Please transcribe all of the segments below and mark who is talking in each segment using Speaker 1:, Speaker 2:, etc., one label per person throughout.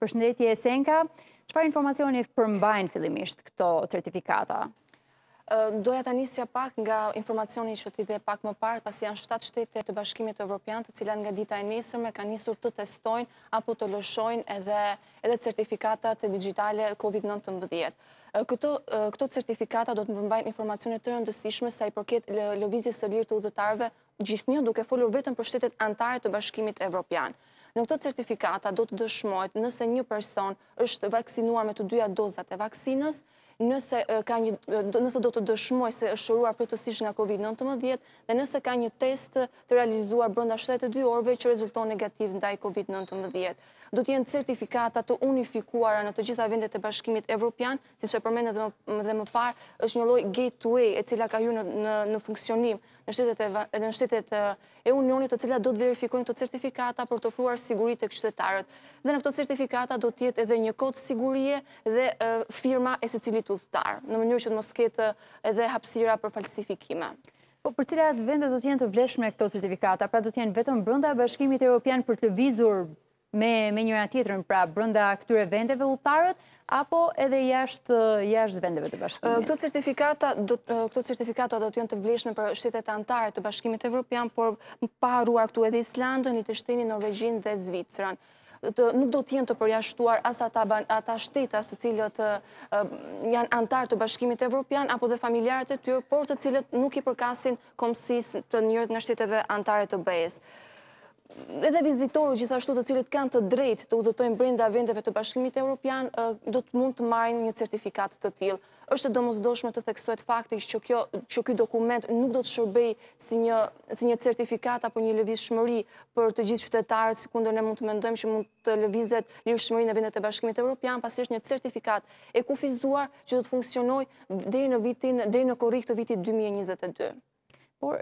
Speaker 1: Përshëndetje Esenka, qëpar informacioni përmbajnë fillimisht këto certifikata?
Speaker 2: Doja të njësja pak nga informacioni që t'i dhe pak më parë, pasi janë 7 shtetet të bashkimit të Evropian të cilat nga dita e njësërme ka njësur të testojnë apo të lëshojnë edhe certifikata të digitale COVID-19. Këto certifikata do të mërmbajnë informacioni të rëndësishme sa i përket lëvizje së lirë të udhëtarve gjithë një duke folur vetëm për shtetet antare të bashkimit Evropian. Në këto certifikata do të dëshmojt nëse një person është vaksinuar me të dyja dozat e vaksinës, nëse do të dëshmoj se është shëruar për të nga COVID-19 dhe nëse ka një test të realizuar brënda 72 orve që rezulton negativ ndaj COVID-19. Do t'jenë certifikata të unifikuara në të gjitha vendet e bashkimit evropian, si që përmenë dhe më par, është një loj gateway e cila ka ju në funksionim në shtetet e unionit të cila do të verifikojnë të certifikata për të fruar sigurit e kështetarët. Dhe në këto certifikata do tjetë edhe një kod sigurie dhe firma e se cilit star në mënyrë që të mos ketë edhe hapësira për falsifikime.
Speaker 1: Po për cilat vende do të jenë të vleshme këto certifikata, pra do të jenë vetëm brenda Bashkimit Evropian për të vizur me me njëra tjetrën, pra brenda këtyre vendeve udhitarët apo edhe jashtë jashtë vendeve të Bashkimit.
Speaker 2: Këto certifikata këto certifikata do të jenë të vleshme për shtetet anëtare të Bashkimit Evropian, por pa haruar këtu edhe Islandën, i të Norvegjin dhe Zvicrën nuk do t'jen të përjashtuar asa ta shtetas të cilët janë antarë të bashkimit evropian, apo dhe familjarët e tyrë, por të cilët nuk i përkasin komësis të njërës nga shteteve antarët të bëjes edhe vizitorë gjithashtu të cilët kanë të drejt të udhëtojnë brenda vendeve të bashkimit e Europian, do të mund të marrin një certifikat të tjil. Êshtë të domozdoshme të theksojt faktisht që kjo dokument nuk do të shërbej si një certifikat apo një leviz shmëri për të gjithë qytetarët, si kunder ne mund të mendojmë që mund të levizet lirë shmëri në vendet e bashkimit e Europian, pasisht një certifikat e kufizuar që do të funksionoj dhe në korik të vitit 2022. Por,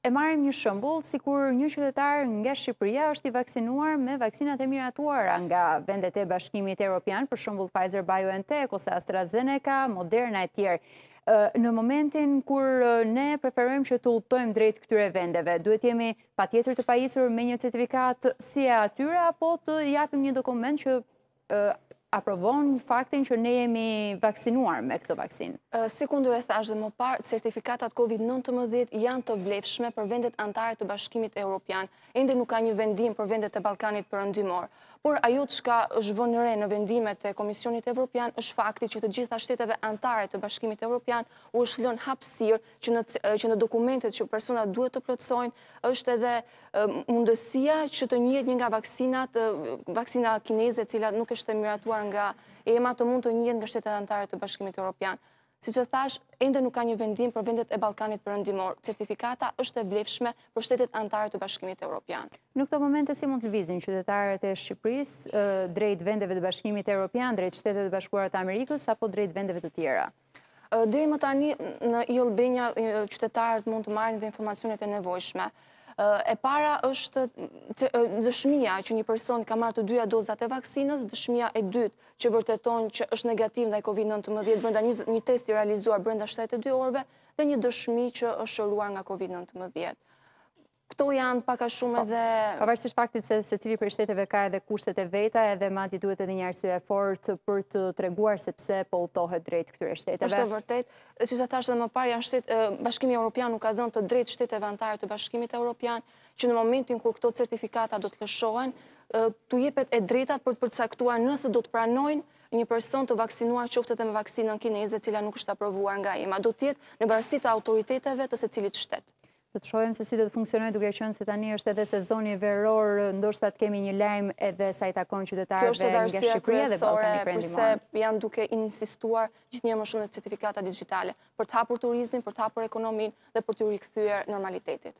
Speaker 2: E marim një shëmbull, si
Speaker 1: kur një qytetar nga Shqipëria është i vaksinuar me vaksinat e miratuar nga vendet e bashkimit e Europian, për shëmbull Pfizer, BioNTech, ose AstraZeneca, Moderna e tjerë. Në momentin kur ne preferojmë që të utojmë drejt këtyre vendeve, duhet jemi pa tjetër të pajisur me një certifikat si e atyre, apo të japim një dokument që aprovon faktin që ne jemi vaksinuar me këto vaksin?
Speaker 2: Si kundur e thash dhe më par, certifikatat COVID-19 janë të vlefshme për vendet antare të bashkimit e Europian. Ende nuk ka një vendim për vendet e Balkanit për por ajo që ka është vënëre në vendimet e Komisionit Evropian është fakti që të gjitha shteteve antare të bashkimit Evropian u është lën hapsir që në dokumentet që personat duhet të plëtsojnë është edhe mundësia që të njët një nga vaksinat, vaksina kineze cilat nuk është të miratuar nga EMA të mund të njët nga shtetet antare të bashkimit Evropian. Si që thash, endë nuk ka një vendim për vendet e Balkanit për ndimor. Certifikata është e vlefshme për shtetit antare të bashkimit e Europian.
Speaker 1: Nuk të momente si mund të lvizin, qytetarët e Shqipëris, drejt vendeve të bashkimit e Europian, drejt shtetet të bashkuarët Amerikës, apo drejt vendeve të tjera? Diri më
Speaker 2: tani, në Iolbenja, qytetarët mund të marrin dhe informacionet e nevojshme e para është dëshmia që një person ka marrë të dyja dozat e vaksinës, dëshmia e dytë që vërteton që është negativ në e COVID-19 brënda një test i realizuar brënda 72 orve dhe një dëshmi që është shëruar nga COVID-19 këto
Speaker 1: janë paka shumë po, edhe... Pavarësisht faktit se se cili për shteteve ka edhe kushtet e veta edhe ma di duhet edhe një arsye efort për të treguar sepse po utohet drejt këtyre shteteve. Êshtë të
Speaker 2: vërtet, si sa thashtë dhe më parë janë shtetë, bashkimi Europian nuk ka dhënë të drejt shteteve antarë të bashkimit Europian, që në momentin kur këto certifikata do të lëshohen, të jepet e drejtat për të përcaktuar nëse do të pranojnë një person të vaksinuar qoftet me vaksinën kineze cila nuk është aprovuar nga ima. Do tjetë në barësit të autoriteteve të se cilit shtetë.
Speaker 1: Të të shojmë se si të të funksionojë duke qënë se tani është edhe sezoni veror, ndoshtë të kemi një lejmë edhe sa i takon qytetarve nga Shqipëria dhe Balkani për një mërë. Përse
Speaker 2: janë duke insistuar që një më shumë në certifikata digitale për të hapur turizmin, për të hapur ekonomin dhe për të rikëthyër normalitetit.